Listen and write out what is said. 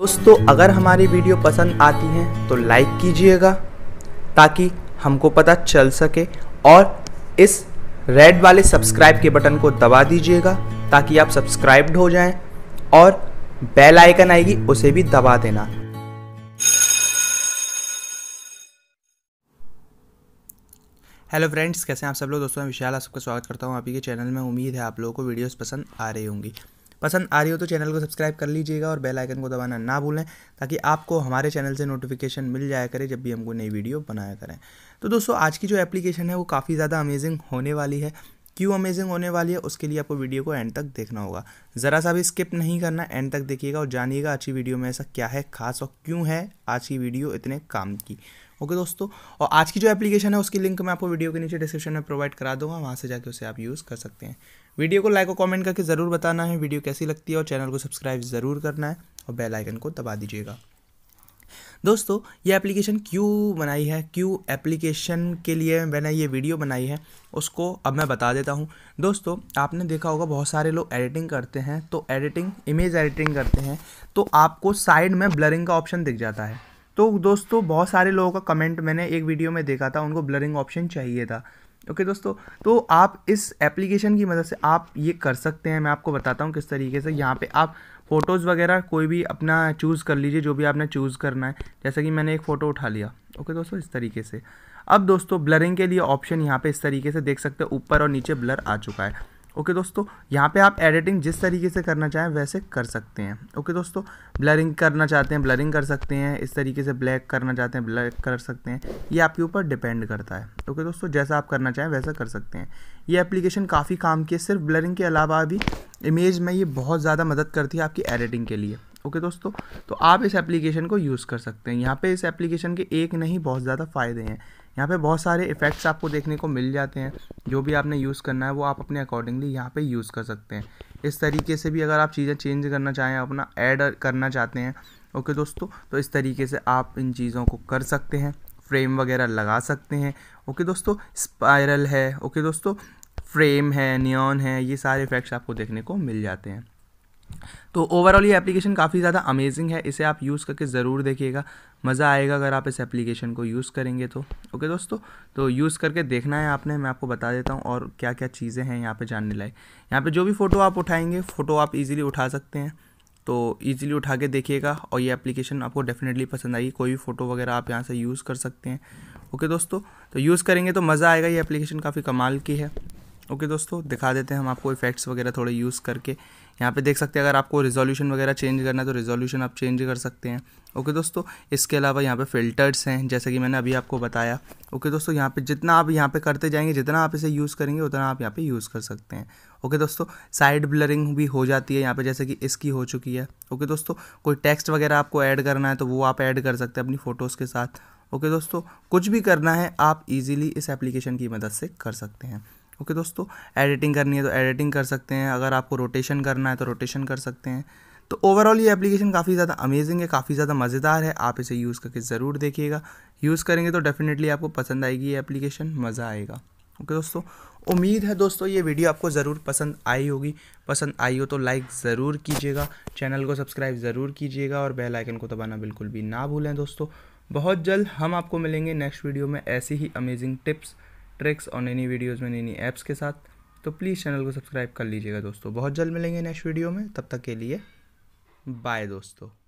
दोस्तों अगर हमारी वीडियो पसंद आती है तो लाइक कीजिएगा ताकि हमको पता चल सके और इस रेड वाले सब्सक्राइब के बटन को दबा दीजिएगा ताकि आप सब्सक्राइब्ड हो जाएं और बेल आइकन आएगी उसे भी दबा देना हेलो फ्रेंड्स कैसे हैं आप सब लोग दोस्तों मैं विशाल आप सबका स्वागत करता हूं आप ही के चैनल में उम्मीद है आप लोगों को वीडियोस पसंद आ रही होंगी पसंद आ रही हो तो चैनल को सब्सक्राइब कर लीजिएगा और बेल आइकन को दबाना ना भूलें ताकि आपको हमारे चैनल से नोटिफिकेशन मिल जाया करे जब भी हमको नई वीडियो बनाया करें तो दोस्तों आज की जो एप्लीकेशन है वो काफ़ी ज़्यादा अमेजिंग होने वाली है क्यों अमेजिंग होने वाली है उसके लिए आपको वीडियो को एंड तक देखना होगा ज़रा सा भी स्किप नहीं करना एंड तक देखिएगा और जानिएगा अच्छी वीडियो में ऐसा क्या है खास और क्यों है आज की वीडियो इतने काम की ओके दोस्तों और आज की जो एप्लीकेशन है उसकी लिंक मैं आपको वीडियो के नीचे डिस्क्रिप्शन में प्रोवाइड करा दूंगा वहाँ से जाकर उसे आप यूज़ कर सकते हैं वीडियो को लाइक और कॉमेंट करके ज़रूर बताना है वीडियो कैसी लगती है और चैनल को सब्सक्राइब ज़रूर करना है और बेलाइकन को दबा दीजिएगा दोस्तों ये एप्लीकेशन क्यों बनाई है क्यों एप्लीकेशन के लिए मैंने ये वीडियो बनाई है उसको अब मैं बता देता हूँ दोस्तों आपने देखा होगा बहुत सारे लोग एडिटिंग करते हैं तो एडिटिंग इमेज एडिटिंग करते हैं तो आपको साइड में ब्लरिंग का ऑप्शन दिख जाता है तो दोस्तों बहुत सारे लोगों का कमेंट मैंने एक वीडियो में देखा था उनको ब्लरिंग ऑप्शन चाहिए था ओके okay, दोस्तों तो आप इस एप्लीकेशन की मदद से आप ये कर सकते हैं मैं आपको बताता हूँ किस तरीके से यहाँ पे आप फ़ोटोज़ वगैरह कोई भी अपना चूज़ कर लीजिए जो भी आपने चूज़ करना है जैसे कि मैंने एक फ़ोटो उठा लिया ओके दोस्तों इस तरीके से अब दोस्तों ब्लरिंग के लिए ऑप्शन यहाँ पे इस तरीके से देख सकते हैं ऊपर और नीचे ब्लर आ चुका है ओके दोस्तों यहाँ पे आप एडिटिंग जिस तरीके से करना चाहें वैसे कर सकते हैं ओके दोस्तों ब्लरिंग करना चाहते हैं ब्लरिंग कर सकते हैं इस तरीके से ब्लैक करना चाहते हैं ब्लैक कर सकते हैं ये आपके ऊपर डिपेंड करता है ओके दोस्तों जैसा आप करना चाहें वैसा कर सकते हैं ये एप्लीकेशन काफ़ी काम की है सिर्फ ब्लरिंग के अलावा भी इमेज में ये बहुत ज़्यादा मदद करती है आपकी एडिटिंग के लिए ओके दोस्तों तो आप इस एप्लीकेशन को यूज़ कर सकते हैं यहाँ पे इस एप्लीकेशन के एक नहीं बहुत ज़्यादा फ़ायदे हैं यहाँ पे बहुत सारे इफ़ेक्ट्स आपको देखने को मिल जाते हैं जो भी आपने यूज़ करना है वो आप अपने अकॉर्डिंगली यहाँ पे यूज़ कर सकते हैं इस तरीके से भी अगर आप चीज़ें चेंज करना चाहें अपना ऐड करना चाहते हैं ओके दोस्तों तो इस तरीके से आप इन चीज़ों को कर सकते हैं फ्रेम वगैरह लगा सकते हैं ओके दोस्तों स्पायरल है ओके दोस्तों फ्रेम है नियॉन है ये सारे इफ़ेक्ट्स आपको देखने को मिल जाते हैं तो ओवरऑल ये एप्लीकेशन काफ़ी ज़्यादा अमेजिंग है इसे आप यूज़ करके ज़रूर देखिएगा मज़ा आएगा अगर आप इस एप्लीकेशन को यूज़ करेंगे तो ओके दोस्तों तो यूज़ करके देखना है आपने मैं आपको बता देता हूँ और क्या क्या चीज़ें हैं यहाँ पे जानने लायक यहाँ पे जो भी फ़ोटो आप उठाएंगे फ़ोटो आप ईजिली उठा सकते हैं तो ईजिली उठा के देखिएगा और ये एप्लीकेशन आपको डेफिनेटली पसंद आएगी कोई भी फ़ोटो वगैरह आप यहाँ से यूज़ कर सकते हैं ओके दोस्तों तो यूज़ करेंगे तो मज़ा आएगा ये एप्लीकेशन काफ़ी कमाल की है ओके दोस्तों दिखा देते हैं हम आपको इफेक्ट्स वगैरह थोड़े यूज़ करके यहाँ पे देख सकते हैं अगर आपको रिजोल्यूशन वगैरह चेंज करना है तो रिजोल्यूशन आप चेंज कर सकते हैं ओके दोस्तों इसके अलावा यहाँ पे फिल्टर्स हैं जैसे कि मैंने अभी आपको बताया ओके दोस्तों यहाँ पे जितना आप यहाँ पे करते जाएंगे जितना आप इसे यूज़ करेंगे उतना आप यहाँ पे यूज़ कर सकते हैं ओके दोस्तों साइड ब्लरिंग भी हो जाती है यहाँ पे जैसे कि इसकी हो चुकी है ओके दोस्तों कोई टेक्स्ट वगैरह आपको ऐड करना है तो वो आप ऐड कर सकते हैं अपनी फ़ोटोज़ के साथ ओके दोस्तों कुछ भी करना है आप ईज़िली इस एप्लीकेशन की मदद से कर सकते हैं ओके दोस्तों एडिटिंग करनी है तो एडिटिंग कर सकते हैं अगर आपको रोटेशन करना है तो रोटेशन कर सकते हैं तो ओवरऑल ये एप्लीकेशन काफ़ी ज़्यादा अमेजिंग है काफ़ी ज़्यादा मज़ेदार है आप इसे यूज़ करके ज़रूर देखिएगा यूज़ करेंगे तो डेफिनेटली आपको पसंद आएगी ये एप्लीकेशन मज़ा आएगा ओके दोस्तों उम्मीद है दोस्तों ये वीडियो आपको ज़रूर पसंद आई होगी पसंद आई हो तो लाइक ज़रूर कीजिएगा चैनल को सब्सक्राइब ज़रूर कीजिएगा और बेल आइकन को दबाना बिल्कुल भी ना भूलें दोस्तों बहुत जल्द हम आपको मिलेंगे नेक्स्ट वीडियो में ऐसी ही अमेजिंग टिप्स ट्रिक्स और नई नई वीडियोज़ में नई नई ऐप्स के साथ तो प्लीज़ चैनल को सब्सक्राइब कर लीजिएगा दोस्तों बहुत जल्द मिलेंगे नेक्स्ट वीडियो में तब तक के लिए बाय दोस्तों